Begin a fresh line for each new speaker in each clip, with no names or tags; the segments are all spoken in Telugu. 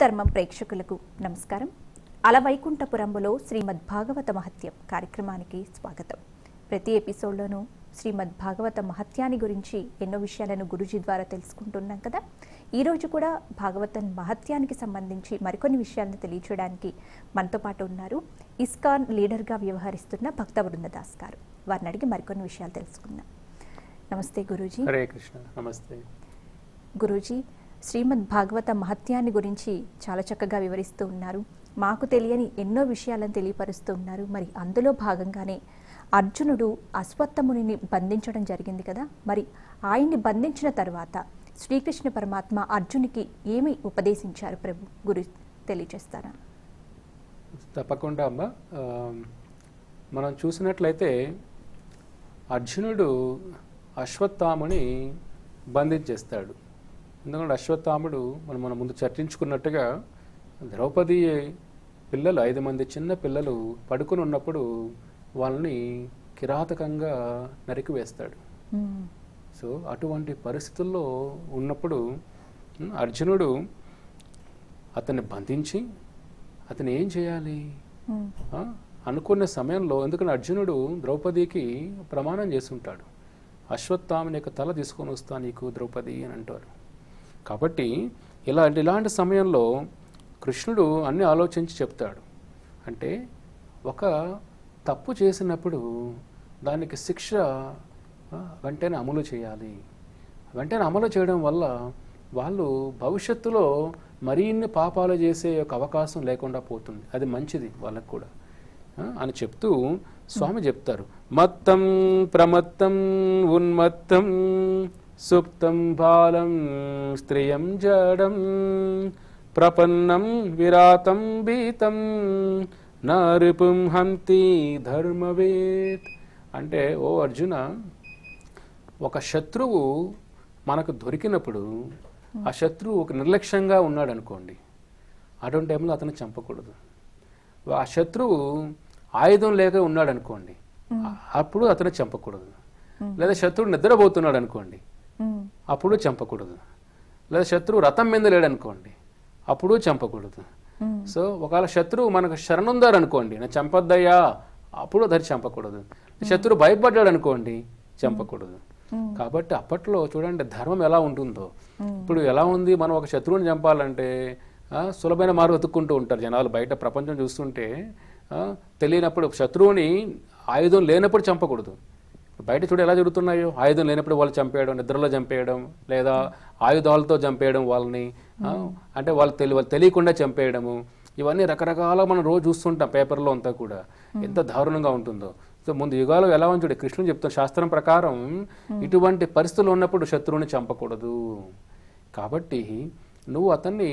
ధర్మం ప్రేక్షకులకు నమస్కారం అలవైకుంఠపురంలో శ్రీమద్భాగవత మహత్యం కార్యక్రమానికి స్వాగతం ప్రతి ఎపిసోడ్లోనూ శ్రీమద్భాగవత మహత్యాన్ని గురించి ఎన్నో విషయాలను గురుజీ ద్వారా తెలుసుకుంటున్నాం కదా ఈరోజు కూడా భాగవతం మహత్యానికి సంబంధించి మరికొన్ని విషయాలను తెలియచేయడానికి మనతో పాటు ఉన్నారు ఇస్కాన్ లీడర్గా వ్యవహరిస్తున్న భక్త వృందదాస్ గారు వారిని అడిగి మరికొన్ని విషయాలు తెలుసుకుందాం నమస్తే గురూజీ హరే
కృష్ణ నమస్తే
గురూజీ శ్రీమద్ భాగవత మహత్యాన్ని గురించి చాలా చక్కగా వివరిస్తూ ఉన్నారు మాకు తెలియని ఎన్నో విషయాలను తెలియపరుస్తూ ఉన్నారు మరి అందులో భాగంగానే అర్జునుడు అశ్వత్థమునిని బంధించడం జరిగింది కదా మరి ఆయన్ని బంధించిన తర్వాత శ్రీకృష్ణ పరమాత్మ అర్జునికి ఏమి ఉపదేశించారు ప్రభు గురు తెలియజేస్తారా
తప్పకుండా అమ్మ మనం చూసినట్లయితే అర్జునుడు అశ్వత్థాముని బంధించేస్తాడు ఎందుకంటే అశ్వత్థాముడు మనం మన ముందు చర్చించుకున్నట్టుగా ద్రౌపది పిల్లలు ఐదు మంది చిన్న పిల్లలు పడుకుని ఉన్నప్పుడు వాళ్ళని కిరాతకంగా నరికి వేస్తాడు hmm. సో అటువంటి పరిస్థితుల్లో ఉన్నప్పుడు అర్జునుడు అతన్ని బంధించి అతను ఏం చేయాలి hmm. అనుకున్న సమయంలో ఎందుకంటే అర్జునుడు ద్రౌపదికి ప్రమాణం చేసుంటాడు అశ్వత్థాముని యొక్క తల తీసుకొని వస్తా నీకు ద్రౌపది అని అంటారు కాబట్టి ఇలా ఇలాంటి సమయంలో కృష్ణుడు అన్ని ఆలోచించి చెప్తాడు అంటే ఒక తప్పు చేసినప్పుడు దానికి శిక్ష వెంటనే అమలు చేయాలి వెంటనే అమలు చేయడం వల్ల వాళ్ళు భవిష్యత్తులో మరిన్ని పాపాలు చేసే ఒక అవకాశం లేకుండా పోతుంది అది మంచిది వాళ్ళకు కూడా అని చెప్తూ స్వామి చెప్తారు మత్తం ప్రమత్తం ఉన్మత్తం సుప్తం బాలం స్త్రియం జడం ప్రపన్నం విరాతం బీతం నరిపుం హంతి ధర్మవేత్ అంటే ఓ అర్జున ఒక శత్రువు మనకు దొరికినప్పుడు ఆ శత్రువు ఒక నిర్లక్ష్యంగా ఉన్నాడు అనుకోండి అటువంటి టైంలో అతను చంపకూడదు ఆ శత్రువు ఆయుధం లేక ఉన్నాడు అనుకోండి అప్పుడు అతను చంపకూడదు లేదా శత్రువు నిద్రపోతున్నాడు అనుకోండి అప్పుడు చంపకూడదు లేదా శత్రువు రథం మీద లేడనుకోండి అప్పుడు చంపకూడదు సో ఒకవేళ శత్రువు మనకు శరణుందారు అనుకోండి నేను చంపొద్దయ్యా అప్పుడు అది చంపకూడదు శత్రువు భయపడ్డాడు అనుకోండి చంపకూడదు కాబట్టి అప్పట్లో చూడండి ధర్మం ఎలా ఉంటుందో ఇప్పుడు ఎలా ఉంది మనం ఒక శత్రువుని చంపాలంటే సులభమైన మార్గం వెతుక్కుంటూ ఉంటారు జనాలు బయట ప్రపంచం చూస్తుంటే తెలియనప్పుడు శత్రువుని ఆయుధం లేనప్పుడు చంపకూడదు బయట చూడు ఎలా జరుగుతున్నాయో ఆయుధం లేనప్పుడు వాళ్ళు చంపేయడం నిద్రలో చంపేయడం లేదా ఆయుధాలతో చంపేయడం వాళ్ళని అంటే వాళ్ళు తెలి వాళ్ళు తెలియకుండా చంపేయడము ఇవన్నీ రకరకాల మనం రోజు చూస్తుంటాం పేపర్లో అంతా కూడా ఎంత దారుణంగా ఉంటుందో సో ముందు యుగాలు ఎలా ఉంచుడు కృష్ణుడు చెప్తాం శాస్త్రం ప్రకారం ఇటువంటి పరిస్థితులు ఉన్నప్పుడు శత్రువుని చంపకూడదు కాబట్టి నువ్వు అతన్ని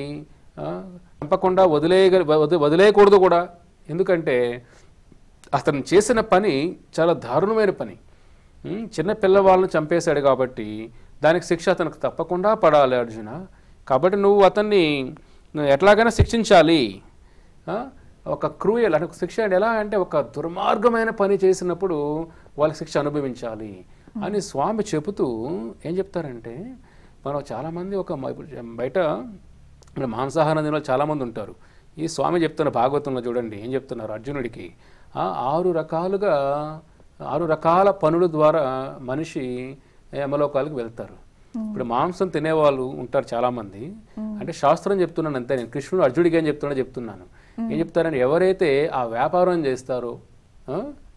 చంపకుండా వదిలేయ వదిలేయకూడదు కూడా ఎందుకంటే అతను చేసిన పని చాలా దారుణమైన పని చిన్న పిల్లవాళ్ళను చంపేశాడు కాబట్టి దానికి శిక్ష అతనికి తప్పకుండా పడాలి అర్జున కాబట్టి నువ్వు అతన్ని ఎట్లాగైనా శిక్షించాలి ఒక క్రూయల్ అంటే శిక్ష ఎలా అంటే ఒక దుర్మార్గమైన పని చేసినప్పుడు వాళ్ళకి శిక్ష అనుభవించాలి అని స్వామి చెబుతూ ఏం చెప్తారంటే మనం చాలామంది ఒక బయట మన మాంసాహారంలో చాలామంది ఉంటారు ఈ స్వామి చెప్తున్న భాగవతంలో చూడండి ఏం చెప్తున్నారు అర్జునుడికి ఆరు రకాలుగా ఆరు రకాల పనుల ద్వారా మనిషి యమలోకాలకు వెళ్తారు ఇప్పుడు మాంసం తినేవాళ్ళు ఉంటారు చాలా మంది అంటే శాస్త్రం చెప్తున్నాను అంతే నేను కృష్ణుడు అర్జునుడికి ఏం చెప్తున్నా చెప్తున్నాను ఏం చెప్తారని ఎవరైతే ఆ వ్యాపారం చేస్తారో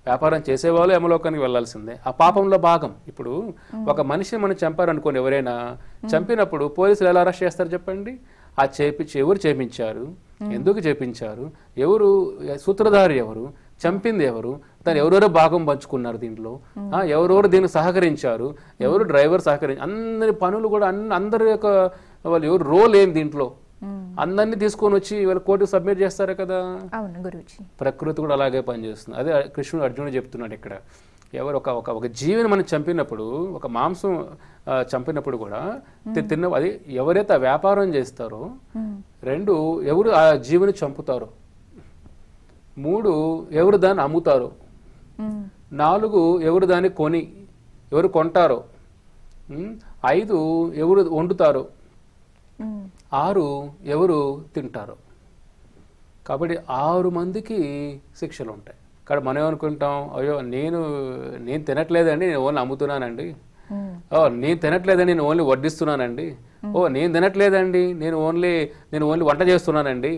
వ్యాపారం చేసేవాళ్ళు యమలోకానికి వెళ్లాల్సిందే ఆ పాపంలో భాగం ఇప్పుడు ఒక మనిషిని మనం చంపారనుకోని ఎవరైనా చంపినప్పుడు పోలీసులు ఎలా అరెస్ట్ చేస్తారు చెప్పండి ఆ చేపించి ఎవరు చేపించారు ఎందుకు చేపించారు ఎవరు సూత్రధారి ఎవరు చంపింది ఎవరు దాని ఎవరెవరో భాగం పంచుకున్నారు దీంట్లో ఎవరెవరు దీనికి సహకరించారు ఎవరు డ్రైవర్ సహకరించి అందరి పనులు కూడా అందరి యొక్క వాళ్ళు ఎవరు రోల్ ఏం దీంట్లో అందరినీ తీసుకొని వచ్చి వీళ్ళ కోర్టుకు సబ్మిట్ చేస్తారు కదా ప్రకృతి కూడా అలాగే పనిచేస్తుంది అదే కృష్ణుడు అర్జునుడు చెప్తున్నాడు ఇక్కడ ఎవరు ఒక ఒక ఒక జీవిని మనం చంపినప్పుడు ఒక మాంసం చంపినప్పుడు కూడా తిన్న అది ఎవరైతే వ్యాపారం చేస్తారో రెండు ఎవరు ఆ జీవిని చంపుతారో మూడు ఎవరు దాన్ని అమ్ముతారు నాలుగు ఎవరు దాన్ని కొని ఎవరు కొంటారు ఐదు ఎవరు వండుతారు ఆరు ఎవరు తింటారు కాబట్టి ఆరు మందికి శిక్షలు ఉంటాయి కాబట్టి మనం ఏమనుకుంటాం అయ్యో నేను నేను తినట్లేదండి నేను ఓన్లీ అమ్ముతున్నానండి ఓ నేను తినట్లేదండి నేను ఓన్లీ వడ్డిస్తున్నానండి ఓ నేను తినట్లేదండి నేను ఓన్లీ నేను ఓన్లీ వంట చేస్తున్నానండి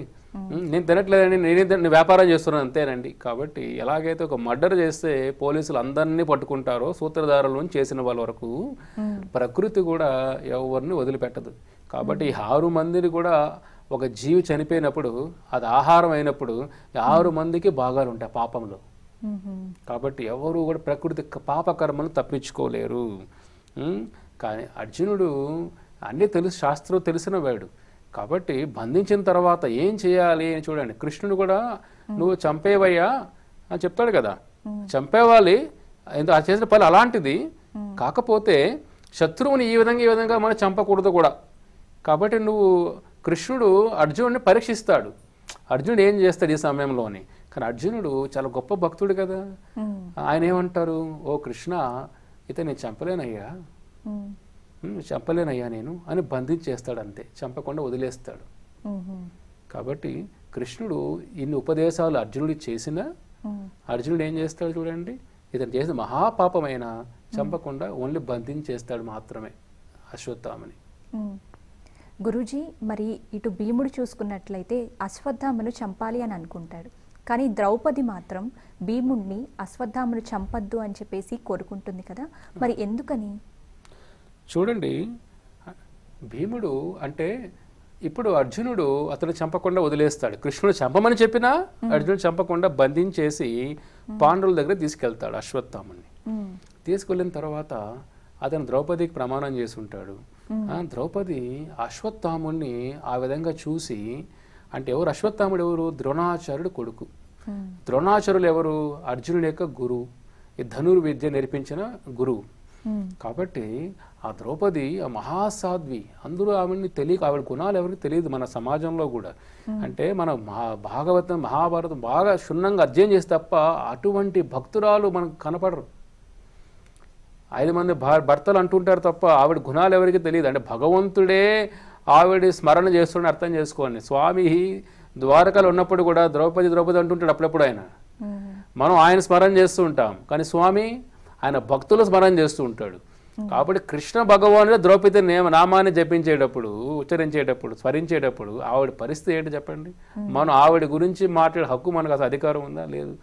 నేను తినట్లేదండి నేనే వ్యాపారం చేస్తున్నాను అంతేనండి కాబట్టి ఎలాగైతే ఒక మర్డర్ చేస్తే పోలీసులు అందరినీ పట్టుకుంటారో సూత్రధారుల నుంచి చేసిన వాళ్ళ వరకు ప్రకృతి కూడా ఎవరిని వదిలిపెట్టదు కాబట్టి ఆరు మందిని కూడా ఒక జీవి చనిపోయినప్పుడు అది ఆహారం అయినప్పుడు ఆరు మందికి భాగాలు ఉంటాయి పాపంలో కాబట్టి ఎవరు కూడా ప్రకృతి పాపకర్మను తప్పించుకోలేరు కానీ అర్జునుడు అన్నీ తెలుసు శాస్త్రం తెలిసిన వాడు కాబట్టి బంధించిన తర్వాత ఏం చేయాలి అని చూడండి కృష్ణుడు కూడా నువ్వు చంపేవయ్యా అని చెప్తాడు కదా చంపేవాలి ఆ చేసిన పని అలాంటిది కాకపోతే శత్రువుని ఈ విధంగా ఈ విధంగా మనం చంపకూడదు కూడా కాబట్టి నువ్వు కృష్ణుడు అర్జునుడిని పరీక్షిస్తాడు అర్జునుడు ఏం చేస్తాడు ఈ సమయంలోని కానీ అర్జునుడు చాలా గొప్ప భక్తుడు కదా ఆయన ఏమంటారు ఓ కృష్ణ అయితే నేను చంపలేనయ్యా చంపలేనయ్యా నేను అని బంధించేస్తాడు అంతే చంపకుండా వదిలేస్తాడు కాబట్టి కృష్ణుడు ఇన్ని ఉపదేశాలు అర్జునుడు చేసినా అర్జునుడు ఏం చేస్తాడు చూడండి ఇతను చేసిన మహాపాపమైన చంపకుండా ఓన్లీ బంధించేస్తాడు మాత్రమే అశ్వత్థామని
గురూజీ మరి ఇటు భీముడు చూసుకున్నట్లయితే అశ్వత్థామను చంపాలి అని అనుకుంటాడు కానీ ద్రౌపది మాత్రం భీముడిని అశ్వత్థామను చంపద్దు అని చెప్పేసి కోరుకుంటుంది కదా మరి ఎందుకని
చూడండి భీముడు అంటే ఇప్పుడు అర్జునుడు అతను చంపకుండా వదిలేస్తాడు కృష్ణుడు చంపమని చెప్పినా అర్జునుడు చంపకుండా బంధించేసి పాండవుల దగ్గర తీసుకెళ్తాడు అశ్వత్థాముని తీసుకెళ్ళిన తర్వాత అతను ద్రౌపదికి ప్రమాణం చేసి ఉంటాడు ద్రౌపది అశ్వత్థాముని ఆ విధంగా చూసి అంటే ఎవరు అశ్వత్థాముడు ఎవరు ద్రోణాచార్యుడు కొడుకు ద్రోణాచారులు ఎవరు అర్జునుడి యొక్క గురువు ఈ ధనుర్విద్య నేర్పించిన గురువు కాబట్టి ఆ ద్రౌపది ఆ మహాసాధ్వి అందరూ ఆవిడని తెలియక ఆవిడ గుణాలు ఎవరికి తెలియదు మన సమాజంలో కూడా అంటే మన మహా భాగవతం మహాభారతం బాగా క్షుణ్ణంగా అధ్యయనం చేసి తప్ప అటువంటి భక్తురాలు మనకు కనపడరు ఐదు మంది భర్తలు అంటుంటారు తప్ప ఆవిడ గుణాలు ఎవరికి తెలియదు అంటే భగవంతుడే ఆవిడ స్మరణ చేస్తుండే అర్థం చేసుకోండి స్వామి ద్వారకలు ఉన్నప్పుడు కూడా ద్రౌపది ద్రౌపది అంటుంటాడు అప్పుడప్పుడు ఆయన మనం ఆయన స్మరణ చేస్తూ ఉంటాం కానీ స్వామి ఆయన భక్తులు స్మరణ చేస్తూ ఉంటాడు కాబట్టి కృష్ణ భగవానుడే ద్రౌపది నేమ నామాన్ని జపించేటప్పుడు ఉచ్చరించేటప్పుడు స్మరించేటప్పుడు ఆవిడ పరిస్థితి ఏంటి చెప్పండి మనం ఆవిడ గురించి మాట్లాడే హక్కు మనకు అసలు అధికారం ఉందా లేదు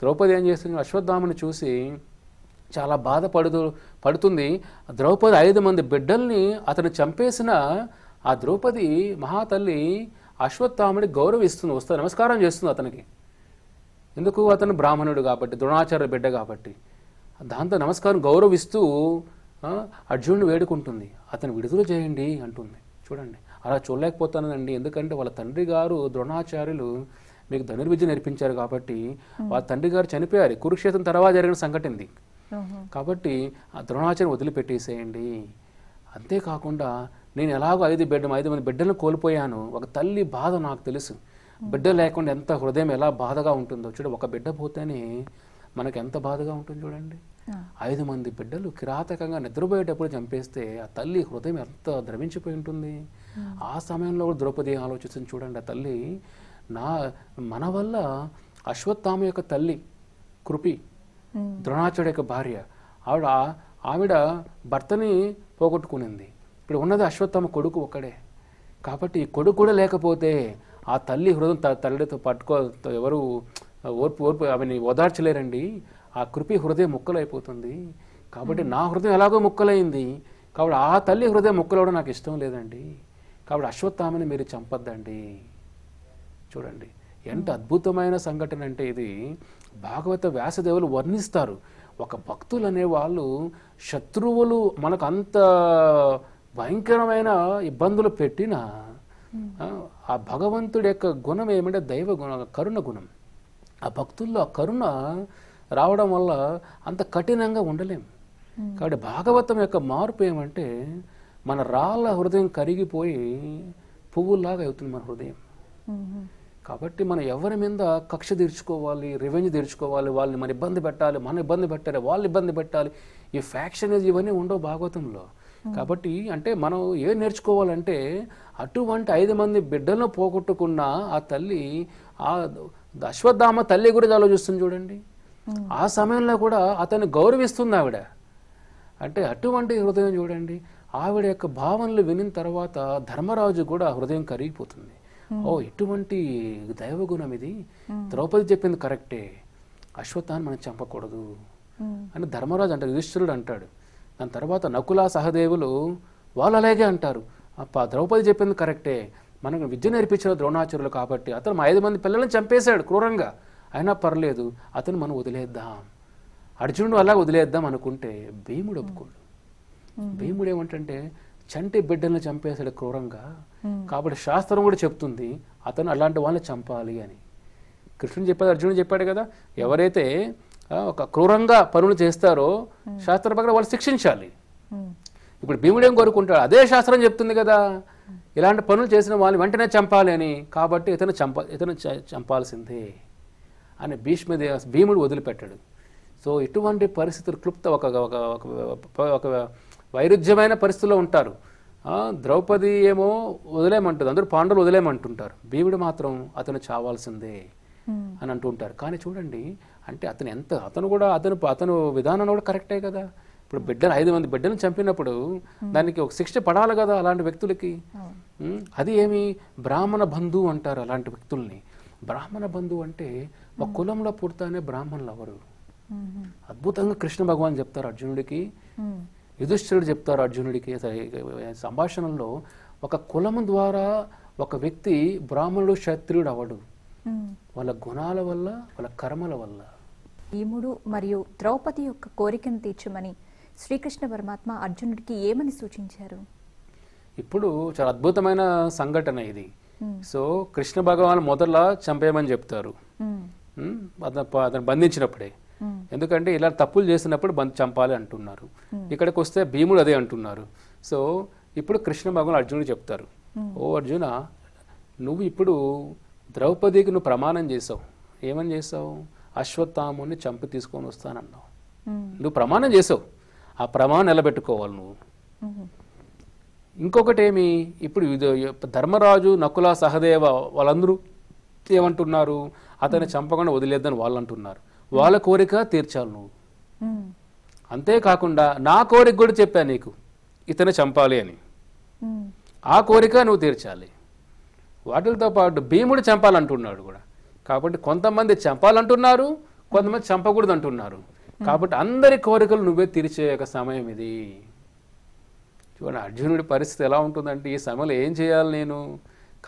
ద్రౌపది ఏం చేస్తుంది అశ్వత్థామని చూసి చాలా బాధపడుతూ పడుతుంది ద్రౌపది ఐదు మంది బిడ్డల్ని అతను చంపేసిన ఆ ద్రౌపది మహాతల్లి అశ్వత్థాముడి గౌరవిస్తుంది వస్తా నమస్కారం చేస్తుంది అతనికి ఎందుకు అతను బ్రాహ్మణుడు కాబట్టి ద్రోణాచార్య బిడ్డ కాబట్టి దాంతో నమస్కారం గౌరవిస్తూ అర్జునుడు వేడుకుంటుంది అతను విడుదల చేయండి అంటుంది చూడండి అలా చూడలేకపోతానండి ఎందుకంటే వాళ్ళ తండ్రి గారు ద్రోణాచార్యులు మీకు ధనుర్విద్య నేర్పించారు కాబట్టి వాళ్ళ తండ్రి గారు చనిపోయారు కురుక్షేత్రం తర్వాత జరిగిన సంఘటనది కాబట్టి ఆ ద్రోణాచార్యం వదిలిపెట్టేసేయండి అంతేకాకుండా నేను ఎలాగో ఐదు బిడ్డ ఐదు మంది బిడ్డలను కోల్పోయాను ఒక తల్లి బాధ నాకు తెలుసు బిడ్డ లేకుండా ఎంత హృదయం ఎలా బాధగా ఉంటుందో చూడండి ఒక బిడ్డ పోతేనే మనకు ఎంత బాధగా ఉంటుంది చూడండి ఐదు మంది బిడ్డలు కిరాతకంగా నిద్రపోయేటప్పుడు చంపేస్తే ఆ తల్లి హృదయం ఎంత ద్రవించిపోయి ఉంటుంది ఆ సమయంలో కూడా ద్రౌపది ఆలోచిస్తుంది చూడండి ఆ తల్లి నా మన వల్ల అశ్వత్థామ యొక్క తల్లి కృపి ద్రోణాచార్య యొక్క భార్య ఆవిడ ఆవిడ భర్తని పోగొట్టుకునింది ఇప్పుడు ఉన్నది అశ్వత్థామ కొడుకు ఒక్కడే కాబట్టి కొడుకు కూడా లేకపోతే ఆ తల్లి హృదయం తల్లితో పట్టుకో ఎవరు ఓర్పు ఓర్పు ఆమెని ఓదార్చలేరండి ఆ కృపి హృదయం ముక్కలు అయిపోతుంది కాబట్టి నా హృదయం ఎలాగో ముక్కలైంది కాబట్టి ఆ తల్లి హృదయం ముక్కలవడం నాకు ఇష్టం లేదండి కాబట్టి అశ్వత్థామని మీరు చంపద్దండి చూడండి ఎంత అద్భుతమైన సంఘటన అంటే ఇది భాగవత వ్యాసదేవులు వర్ణిస్తారు ఒక భక్తులు అనేవాళ్ళు శత్రువులు మనకు అంత భయంకరమైన ఇబ్బందులు పెట్టినా ఆ భగవంతుడి యొక్క గుణం ఏమంటే దైవ గుణ కరుణ గుణం ఆ భక్తుల్లో ఆ కరుణ రావడం వల్ల అంత కఠినంగా ఉండలేం కాబట్టి భాగవతం యొక్క మార్పు ఏమంటే మన రాళ్ళ హృదయం కరిగిపోయి పువ్వులాగా అవుతుంది మన హృదయం కాబట్టి మనం ఎవరి మీద కక్ష తీర్చుకోవాలి రివెంజ్ తీర్చుకోవాలి వాళ్ళని మన ఇబ్బంది పెట్టాలి మన ఇబ్బంది పెట్టాలి వాళ్ళు ఇబ్బంది పెట్టాలి ఈ ఫ్యాక్షనేజ్ ఇవన్నీ ఉండవు భాగవతంలో కాబట్టి అంటే మనం ఏం నేర్చుకోవాలంటే అటువంటి ఐదు మంది బిడ్డలను పోగొట్టుకున్న ఆ తల్లి ఆ అశ్వత్థామ తల్లి గురించి ఆలోచిస్తుంది చూడండి ఆ సమయంలో కూడా అతను గౌరవిస్తుంది ఆవిడ అంటే అటువంటి హృదయం చూడండి ఆవిడ యొక్క భావనలు వినిన తర్వాత ధర్మరాజు కూడా హృదయం కరిగిపోతుంది ఓ ఇటువంటి దైవగుణం ఇది ద్రౌపది చెప్పింది కరెక్టే అశ్వత్థాన్ని మనం చంపకూడదు అని ధర్మరాజు అంటే యుధిష్ఠిరుడు అంటాడు దాని తర్వాత నకుల సహదేవులు వాళ్ళు అలాగే అంటారు ద్రౌపది చెప్పింది కరెక్టే మనకు విద్య నేర్పించిన ద్రోణాచార్యులు కాబట్టి అతను మా ఐదు మంది పిల్లలను చంపేశాడు క్రూరంగా అయినా పర్లేదు అతను మనం వదిలేద్దాం అర్జునుడు అలా వదిలేద్దాం అనుకుంటే భీముడు ఒప్పుకోడు భీముడు ఏమంటే చంటి బిడ్డలను చంపేశాడు క్రూరంగా కాబట్టి శాస్త్రం కూడా చెప్తుంది అతను అలాంటి వాళ్ళని చంపాలి అని కృష్ణుడు చెప్పాడు అర్జునుడు చెప్పాడు కదా ఎవరైతే ఒక క్రూరంగా పనులు చేస్తారో శాస్త్ర ప్రకారం వాళ్ళు శిక్షించాలి ఇప్పుడు భీముడు ఏం కోరుకుంటాడు అదే శాస్త్రం చెప్తుంది కదా ఇలాంటి పనులు చేసిన వాళ్ళు వెంటనే చంపాలి అని కాబట్టి ఇతను చంప ఇతను చంపాల్సిందే అని భీష్మదే భీముడు వదిలిపెట్టాడు సో ఇటువంటి పరిస్థితులు క్లుప్త ఒక ఒక వైరుధ్యమైన పరిస్థితుల్లో ఉంటారు ద్రౌపది ఏమో వదిలేమంటుంది అందరూ పాండవులు వదిలేమంటుంటారు భీముడు మాత్రం అతను చావాల్సిందే అని అంటూ ఉంటారు కానీ చూడండి అంటే అతను ఎంత అతను కూడా అతను అతను విధానం కూడా కరెక్టే కదా ఇప్పుడు బిడ్డను ఐదు మంది బిడ్డను చంపినప్పుడు దానికి ఒక శిక్ష పడాలి కదా అలాంటి వ్యక్తులకి అది ఏమి బ్రాహ్మణ బంధువు అంటారు అలాంటి వ్యక్తుల్ని బ్రాహ్మణ బంధువు అంటే ఒక కులంలో పుడతానే బ్రాహ్మణులు ఎవరు అద్భుతంగా కృష్ణ భగవాన్ చెప్తారు అర్జునుడికి యుధిష్ఠిరుడు చెప్తారు అర్జునుడికి సంభాషణలో ఒక కులం ద్వారా ఒక వ్యక్తి బ్రాహ్మణుడు క్షత్రియుడు అవడు వాళ్ళ గుణాల వల్ల వాళ్ళ కర్మల వల్ల
భీముడు మరియు ద్రౌపది యొక్క కోరికను తీర్చమని శ్రీకృష్ణ పరమాత్మ అర్జునుడికి ఏమని సూచించారు
ఇప్పుడు చాలా అద్భుతమైన సంఘటన ఇది hmm. సో కృష్ణ భగవాన్ మొదల చంపేయమని చెప్తారు hmm. Hmm? అతను బంధించినప్పుడే ఎందుకంటే ఇలా తప్పులు చేసినప్పుడు బంద్ చంపాలి అంటున్నారు ఇక్కడికి వస్తే భీముడు అదే అంటున్నారు సో ఇప్పుడు కృష్ణ భగవాన్ అర్జునుడు చెప్తారు ఓ అర్జున నువ్వు ఇప్పుడు ద్రౌపదికి నువ్వు ప్రమాణం చేసావు ఏమని చేసావు అశ్వత్థాముని చంపి తీసుకొని వస్తానన్నావు నువ్వు ప్రమాణం చేసావు ఆ ప్రమాణం నిలబెట్టుకోవాలి నువ్వు ఇంకొకటి ఏమి ఇప్పుడు ధర్మరాజు నకుల సహదేవ వాళ్ళందరూ ఏమంటున్నారు అతన్ని చంపకుండా వదిలేద్దని వాళ్ళు అంటున్నారు వాళ్ళ కోరిక తీర్చాలి నువ్వు అంతేకాకుండా నా కోరిక కూడా చెప్పాను నీకు ఇతను చంపాలి అని ఆ కోరిక నువ్వు తీర్చాలి వాటితో పాటు భీముడు చంపాలంటున్నాడు కూడా కాబట్టి కొంతమంది చంపాలంటున్నారు కొంతమంది చంపకూడదు అంటున్నారు కాబట్టి అందరి కోరికలు నువ్వే తీర్చే ఒక సమయం ఇది చూడండి అర్జునుడి పరిస్థితి ఎలా ఉంటుందంటే ఈ సమయంలో ఏం చేయాలి నేను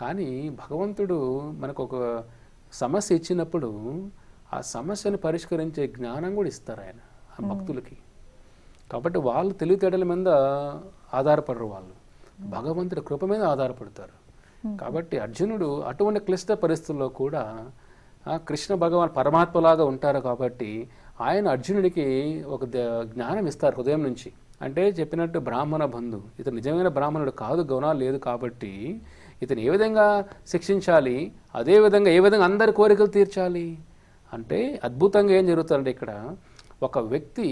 కానీ భగవంతుడు మనకు ఒక సమస్య ఇచ్చినప్పుడు ఆ సమస్యను పరిష్కరించే జ్ఞానం కూడా ఇస్తారు ఆయన ఆ భక్తులకి కాబట్టి వాళ్ళు తెలివితేటల మీద ఆధారపడరు వాళ్ళు భగవంతుడి కృప మీద ఆధారపడతారు కాబట్టి అర్జునుడు అటువంటి క్లిష్ట పరిస్థితుల్లో కూడా కృష్ణ భగవాన్ పరమాత్మలాగా ఉంటారు కాబట్టి ఆయన అర్జునుడికి ఒక జ్ఞానం ఇస్తారు హృదయం నుంచి అంటే చెప్పినట్టు బ్రాహ్మణ బంధు ఇతను నిజమైన బ్రాహ్మణుడు కాదు గౌనాలు లేదు కాబట్టి ఇతను ఏ విధంగా శిక్షించాలి అదే విధంగా ఏ విధంగా అందరి కోరికలు తీర్చాలి అంటే అద్భుతంగా ఏం జరుగుతుందంటే ఇక్కడ ఒక వ్యక్తి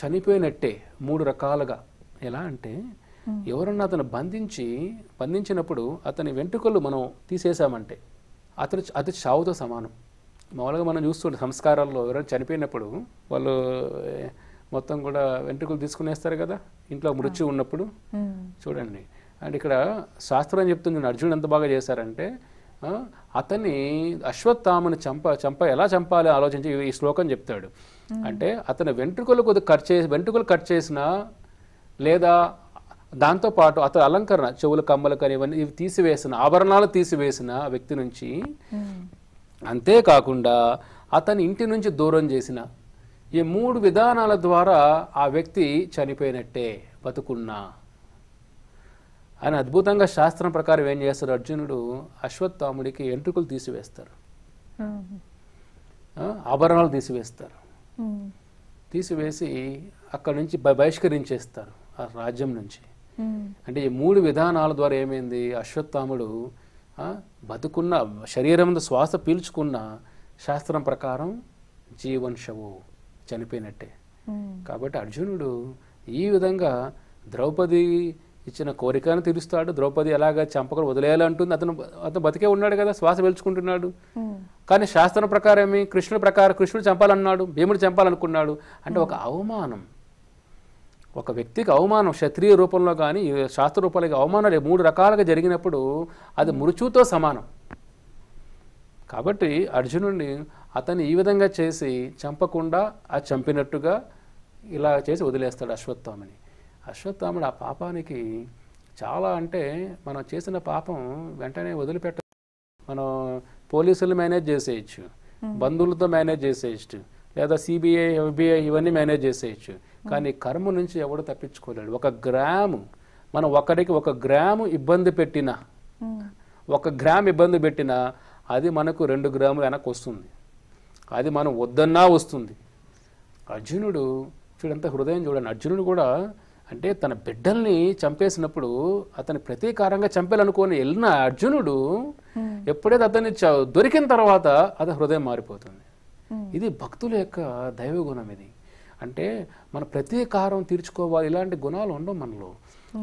చనిపోయినట్టే మూడు రకాలుగా ఎలా అంటే ఎవరన్నా అతను బంధించి బంధించినప్పుడు అతని వెంట్రుకలు మనం తీసేసామంటే అతను అతని చావుతో సమానం మామూలుగా మనం చూస్తుంటే సంస్కారాల్లో ఎవరైనా చనిపోయినప్పుడు వాళ్ళు మొత్తం కూడా వెంట్రుకలు తీసుకునేస్తారు కదా ఇంట్లో మృత్యు ఉన్నప్పుడు చూడండి అండ్ ఇక్కడ శాస్త్రం చెప్తుంది అర్జునుడు ఎంత బాగా చేశారంటే అతన్ని అశ్వత్థామను చంప చంప ఎలా చంపాలి ఆలోచించి ఈ శ్లోకం చెప్తాడు అంటే అతను వెంట్రుకలు కొద్దిగా కట్ చేసి వెంట్రుకలు కట్ చేసినా లేదా దాంతోపాటు అతని అలంకరణ చెవుల కమ్మలు ఇవన్నీ ఇవి తీసివేసిన ఆభరణాలు తీసివేసిన వ్యక్తి నుంచి అంతేకాకుండా అతని ఇంటి నుంచి దూరం చేసిన ఈ మూడు విధానాల ద్వారా ఆ వ్యక్తి చనిపోయినట్టే బతుకున్నా అని అద్భుతంగా శాస్త్రం ప్రకారం ఏం చేస్తారు అర్జునుడు అశ్వత్థాముడికి ఎంట్రుకలు తీసివేస్తారు ఆభరణాలు తీసివేస్తారు తీసివేసి అక్కడి నుంచి బహిష్కరించేస్తారు ఆ రాజ్యం నుంచి అంటే ఈ మూడు విధానాల ద్వారా ఏమైంది అశ్వత్థాముడు బతుకున్న శరీరం శ్వాస పీల్చుకున్న శాస్త్రం ప్రకారం జీవంశవు చనిపోయినట్టే కాబట్టి అర్జునుడు ఈ విధంగా ద్రౌపది ఇచ్చిన కోరికను తీరుస్తాడు ద్రౌపది ఎలాగ చంపకలు వదిలేయాలంటుంది అతను అతను బతికే ఉన్నాడు కదా శ్వాస పీల్చుకుంటున్నాడు కానీ శాస్త్రం ప్రకారం కృష్ణుడు ప్రకారం కృష్ణుడు చంపాలన్నాడు భీముడు చంపాలనుకున్నాడు అంటే ఒక అవమానం ఒక వ్యక్తికి అవమానం క్షత్రియ రూపంలో కానీ శాస్త్ర రూపాలకి అవమానాలు మూడు రకాలుగా జరిగినప్పుడు అది మృత్యుతో సమానం కాబట్టి అర్జునుడిని అతను ఈ విధంగా చేసి చంపకుండా ఆ చంపినట్టుగా ఇలా చేసి వదిలేస్తాడు అశ్వత్థామని అశ్వత్థాముడు ఆ పాపానికి చాలా అంటే మనం చేసిన పాపం వెంటనే వదిలిపెట్ట మనం పోలీసులు మేనేజ్ చేసేయచ్చు బంధువులతో మేనేజ్ చేసేయచ్చు లేదా సిబిఐ ఎఫ్బిఐ ఇవన్నీ మేనేజ్ చేసేయచ్చు కానీ కర్మ నుంచి ఎవడు తప్పించుకోలేడు ఒక గ్రాము మనం ఒకరికి ఒక గ్రాము ఇబ్బంది పెట్టినా ఒక గ్రామ్ ఇబ్బంది పెట్టినా అది మనకు రెండు గ్రాములు వెనక్కి వస్తుంది అది మనం వద్దన్నా వస్తుంది అర్జునుడు చూడంత హృదయం చూడండి అర్జునుడు కూడా అంటే తన బిడ్డల్ని చంపేసినప్పుడు అతని ప్రతీకారంగా చంపాలనుకొని వెళ్ళిన అర్జునుడు ఎప్పుడైతే అతన్ని దొరికిన తర్వాత అతని హృదయం మారిపోతుంది ఇది భక్తుల యొక్క దైవ గుణం ఇది అంటే మన ప్రతీకారం తీర్చుకోవాలి ఇలాంటి గుణాలు ఉండవు మనలో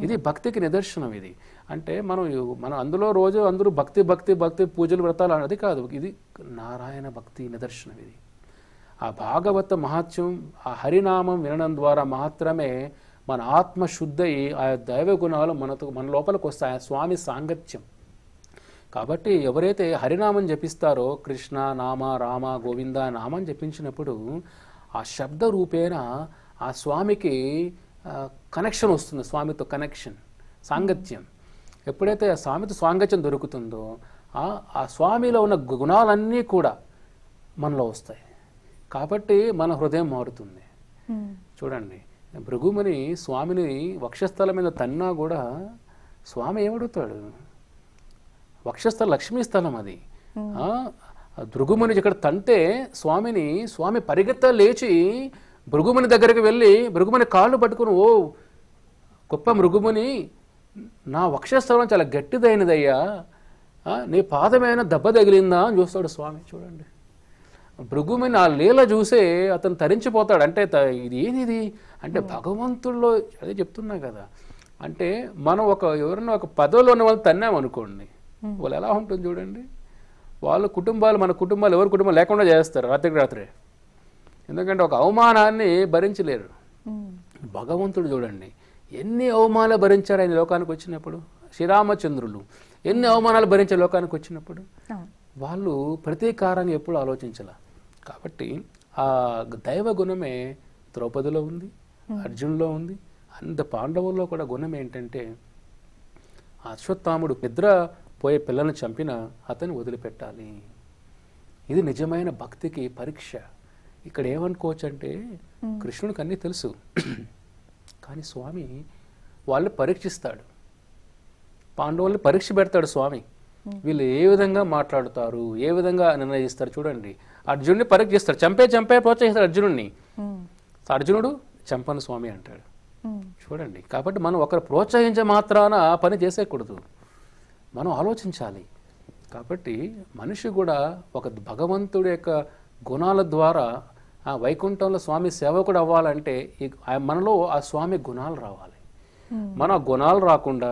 ఇది భక్తికి నిదర్శనం ఇది అంటే మనం మనం అందులో రోజు అందరూ భక్తి భక్తి భక్తి పూజలు వ్రతాలు అనేది కాదు ఇది నారాయణ భక్తి నిదర్శనం ఇది ఆ భాగవత మహత్యం ఆ హరినామం వినడం ద్వారా మాత్రమే మన ఆత్మ ఆ దైవ గుణాలు మనతో మన లోపలికి వస్తాయి ఆ స్వామి సాంగత్యం కాబట్టి ఎవరైతే హరినామం జపిస్తారో కృష్ణ నామ రామ గోవింద నామం జపించినప్పుడు ఆ శబ్ద రూపేణ ఆ స్వామికి కనెక్షన్ వస్తుంది స్వామితో కనెక్షన్ సాంగత్యం ఎప్పుడైతే ఆ స్వామితో సాంగత్యం దొరుకుతుందో ఆ స్వామిలో ఉన్న గుణాలన్నీ కూడా మనలో వస్తాయి కాబట్టి మన హృదయం మారుతుంది చూడండి భృగుమని స్వామిని వక్షస్థలం మీద తన్నా కూడా స్వామి ఏమడుగుతాడు వక్షస్థ లక్ష్మీ స్థలం అది భృగుముని ఇక్కడ తంటే స్వామిని స్వామి పరిగెత్త లేచి భృగుముని దగ్గరికి వెళ్ళి భృగుముని కాళ్ళు పట్టుకుని ఓ గొప్ప మృగుముని నా వక్షస్థలం చాలా గట్టిదైనదయ్యా నీ పాదమైన దెబ్బ తగిలిందా అని చూస్తాడు స్వామి చూడండి భృగుముని ఆ లీల చూసే అతను తరించిపోతాడు అంటే ఇది ఏది అంటే భగవంతుల్లో అదే చెప్తున్నా కదా అంటే మనం ఒక ఎవరన్నా ఒక పదవిలో ఉన్న వాళ్ళు తన్నామనుకోండి వాళ్ళు ఎలా ఉంటుంది చూడండి వాళ్ళ కుటుంబాలు మన కుటుంబాలు ఎవరి కుటుంబాలు లేకుండా చేస్తారు రాత్రికి రాత్రి ఎందుకంటే ఒక అవమానాన్ని భరించలేరు భగవంతుడు చూడండి ఎన్ని అవమానాలు భరించారు ఆయన లోకానికి వచ్చినప్పుడు శ్రీరామచంద్రులు ఎన్ని అవమానాలు భరించే లోకానికి వచ్చినప్పుడు వాళ్ళు ప్రతీకారాన్ని ఎప్పుడు ఆలోచించాల కాబట్టి ఆ దైవ గుణమే ద్రౌపదిలో ఉంది అర్జున్లో ఉంది అంత పాండవుల్లో కూడా గుణం ఏంటంటే అశ్వత్థాముడు నిద్ర పోయే పిల్లల్ని చంపిన అతన్ని వదిలిపెట్టాలి ఇది నిజమైన భక్తికి పరీక్ష ఇక్కడ ఏమనుకోవచ్చు అంటే కృష్ణుడికి అన్నీ తెలుసు కానీ స్వామి వాళ్ళు పరీక్షిస్తాడు పాండవుల్ని పరీక్ష పెడతాడు స్వామి వీళ్ళు ఏ విధంగా మాట్లాడుతారు ఏ విధంగా నిర్ణయిస్తారు చూడండి అర్జునుడిని పరీక్షిస్తారు చంపే చంపే ప్రోత్సహిస్తారు అర్జునుడిని అర్జునుడు చంపను స్వామి అంటాడు చూడండి కాబట్టి మనం ఒకరు ప్రోత్సహించే మాత్రాన పని చేసేయకూడదు మనం ఆలోచించాలి కాబట్టి మనిషి కూడా ఒక భగవంతుడి యొక్క గుణాల ద్వారా ఆ వైకుంఠంలో స్వామి సేవకుడు అవ్వాలంటే మనలో ఆ స్వామి గుణాలు రావాలి మన గుణాలు రాకుండా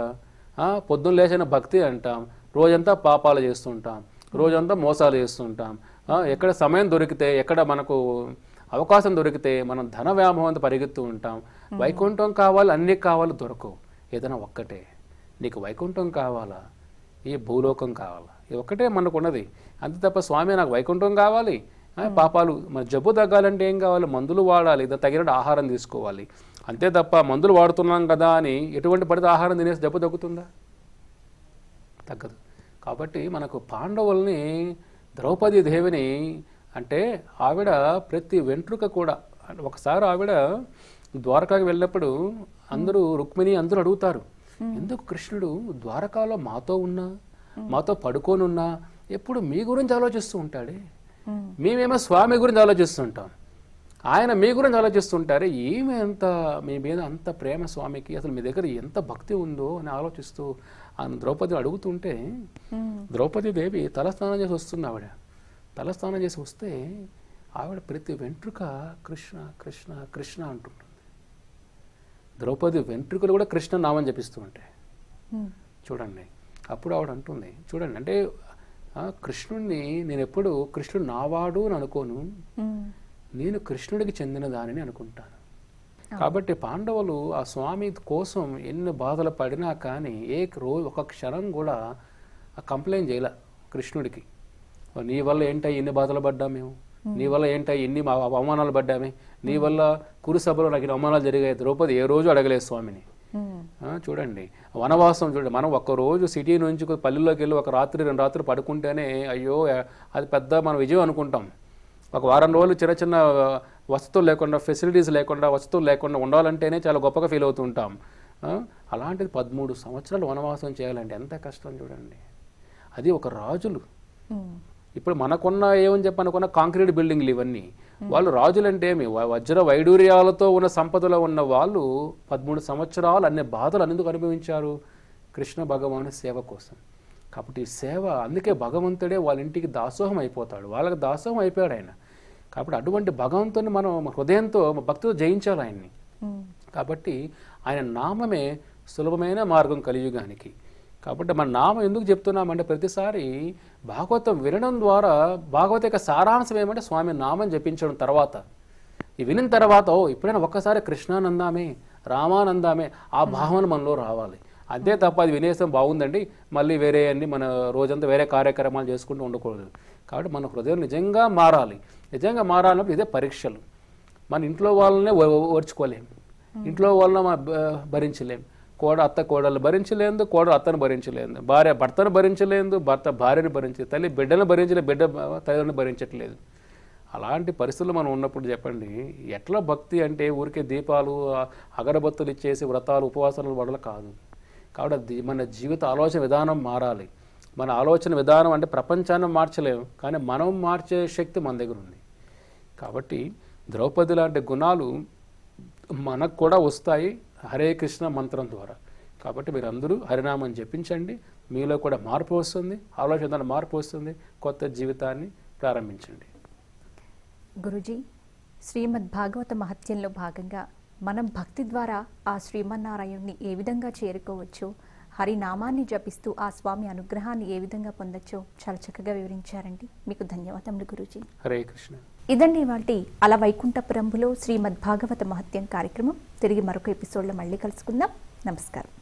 పొద్దున్న లేచిన భక్తి అంటాం రోజంతా పాపాలు చేస్తుంటాం రోజంతా మోసాలు చేస్తుంటాం ఎక్కడ సమయం దొరికితే ఎక్కడ మనకు అవకాశం దొరికితే మనం ధన వ్యామోహంతో పరిగెత్తు ఉంటాం వైకుంఠం కావాలి అన్నీ కావాలి దొరకవు ఏదైనా ఒక్కటే నీకు వైకుంఠం కావాలా ఈ భూలోకం కావాలి ఇది ఒక్కటే మనకున్నది అంతే తప్ప స్వామి నాకు వైకుంఠం కావాలి hmm. పాపాలు మన జబ్బు తగ్గాలంటే ఏం కావాలి మందులు వాడాలి తగినట్టు ఆహారం తీసుకోవాలి అంతే తప్ప మందులు వాడుతున్నాం కదా అని ఎటువంటి పడితే ఆహారం తినేసి జబ్బు తగ్గుతుందా తగ్గదు కాబట్టి మనకు పాండవుల్ని ద్రౌపది దేవిని అంటే ఆవిడ ప్రతి వెంట్రుక కూడా ఒకసారి ఆవిడ ద్వారకాకి వెళ్ళినప్పుడు అందరూ hmm. రుక్మిణి అందరూ అడుగుతారు ఎందుకు కృష్ణుడు ద్వారకాలో మాతో ఉన్నా మాతో పడుకోనున్నా ఎప్పుడు మీ గురించి ఆలోచిస్తూ ఉంటాడే మేమేమో స్వామి గురించి ఆలోచిస్తుంటాం ఆయన మీ గురించి ఆలోచిస్తుంటారే ఏమి అంత మీ మీద అంత ప్రేమ స్వామికి అసలు మీ దగ్గర ఎంత భక్తి ఉందో అని ఆలోచిస్తూ ఆయన ద్రౌపది అడుగుతుంటే ద్రౌపది దేవి తలస్నానం చేసి వస్తుంది ఆవిడ తలస్నానం చేసి వస్తే ఆవిడ ప్రతి వెంట్రుక కృష్ణ కృష్ణ కృష్ణ అంటుంటుంది ద్రౌపది వెంట్రుకలు కూడా కృష్ణ నామని జపిస్తూ ఉంటాయి చూడండి అప్పుడు ఆవిడ అంటుంది చూడండి అంటే కృష్ణుడిని నేను ఎప్పుడు కృష్ణుడు నావాడు అని అనుకోను నేను కృష్ణుడికి చెందిన దానిని అనుకుంటాను కాబట్టి పాండవులు ఆ స్వామి కోసం ఎన్ని బాధలు పడినా కానీ ఏ రోజు ఒక క్షణం కూడా కంప్లైంట్ చేయలే కృష్ణుడికి నీ వల్ల ఏంటో ఎన్ని బాధలు పడ్డాం మేము నీ వల్ల ఏంటో ఎన్ని అవమానాలు పడ్డామే నీ వల్ల కురు సభలో నాకు అవమానాలు జరిగాయి ద్రౌపది ఏ రోజు అడగలేదు స్వామిని hmm. చూడండి వనవాసం చూడండి మనం ఒక్కరోజు సిటీ నుంచి పల్లెల్లోకి వెళ్ళి ఒక రాత్రి రెండు రాత్రులు పడుకుంటేనే అయ్యో అది పెద్ద మనం విజయం అనుకుంటాం ఒక వారం రోజులు చిన్న చిన్న వసతులు లేకుండా ఫెసిలిటీస్ లేకుండా వసతులు లేకుండా ఉండాలంటేనే చాలా గొప్పగా ఫీల్ అవుతుంటాం అలాంటిది పదమూడు సంవత్సరాలు వనవాసం చేయాలండి ఎంత కష్టం చూడండి అది ఒక రాజులు hmm. ఇప్పుడు మనకున్న ఏమని చెప్పనుకున్న కాంక్రీట్ బిల్డింగ్లు ఇవన్నీ వాళ్ళు రాజులంటే ఏమి వజ్ర వైడూర్యాలతో ఉన్న సంపదలో ఉన్న వాళ్ళు పదమూడు సంవత్సరాలు అన్ని బాధలు అందుకు అనుభవించారు కృష్ణ భగవాను సేవ కోసం కాబట్టి సేవ అందుకే భగవంతుడే వాళ్ళ ఇంటికి దాసోహం అయిపోతాడు వాళ్ళకి దాసోహం అయిపోయాడు ఆయన కాబట్టి అటువంటి భగవంతుని మనం హృదయంతో భక్తితో జయించాలి ఆయన్ని కాబట్టి ఆయన నామమే సులభమైన మార్గం కలియుగానికి కాబట్టి మన నామం ఎందుకు చెప్తున్నామంటే ప్రతిసారి భాగవతం వినడం ద్వారా భాగవత యొక్క సారాంశం ఏమంటే స్వామి నామం జపించడం తర్వాత వినిన తర్వాత ఇప్పుడైనా ఎప్పుడైనా ఒక్కసారి కృష్ణానందామే రామానందామే ఆ భావన మనలో రావాలి అంతే తప్ప అది వినేసం బాగుందండి మళ్ళీ వేరే అన్ని మన రోజంతా వేరే కార్యక్రమాలు చేసుకుంటూ ఉండకూడదు కాబట్టి మన హృదయం నిజంగా మారాలి నిజంగా మారాలంటే ఇదే పరీక్షలు మన ఇంట్లో వాళ్ళనే ఓర్చుకోలేము ఇంట్లో వాళ్ళని భరించలేము కోడ అత్త కోడలు భరించలేదు కోడలు అత్తను భరించలేదు భార్య భర్తను భరించలేదు భర్త భార్యను భరించి తల్లి బిడ్డను భరించలేదు బిడ్డ తల్లిని భరించట్లేదు అలాంటి పరిస్థితులు మనం ఉన్నప్పుడు చెప్పండి ఎట్లా భక్తి అంటే ఊరికే దీపాలు అగరబత్తులు ఇచ్చేసి వ్రతాలు ఉపవాసాలు వడల కాదు కాబట్టి మన జీవిత ఆలోచన విధానం మారాలి మన ఆలోచన విధానం అంటే ప్రపంచాన్ని మార్చలేము కానీ మనం మార్చే శక్తి మన దగ్గర ఉంది కాబట్టి ద్రౌపది లాంటి గుణాలు మనకు కూడా వస్తాయి హరే కృష్ణ మంత్రం ద్వారా కాబట్టి మీరు అందరూ హరినామం జపించండి మీలో కూడా మార్పు వస్తుంది ఆలోచన మార్పు వస్తుంది కొత్త జీవితాన్ని ప్రారంభించండి
గురుజీ శ్రీమద్ భాగవత మహత్యంలో భాగంగా మనం భక్తి ద్వారా ఆ శ్రీమన్నారాయణ్ణి ఏ విధంగా చేరుకోవచ్చు హరినామాన్ని జపిస్తూ ఆ స్వామి అనుగ్రహాన్ని ఏ విధంగా పొందొచ్చో చాలా చక్కగా వివరించారండి మీకు ధన్యవాదములు గురూజీ హరే కృష్ణ ఇదండి వాటి అల వైకుంఠపురంలో శ్రీమద్భాగవత మహత్యం కార్యక్రమం తిరిగి మరొక ఎపిసోడ్లో మళ్ళీ కలుసుకుందాం నమస్కారం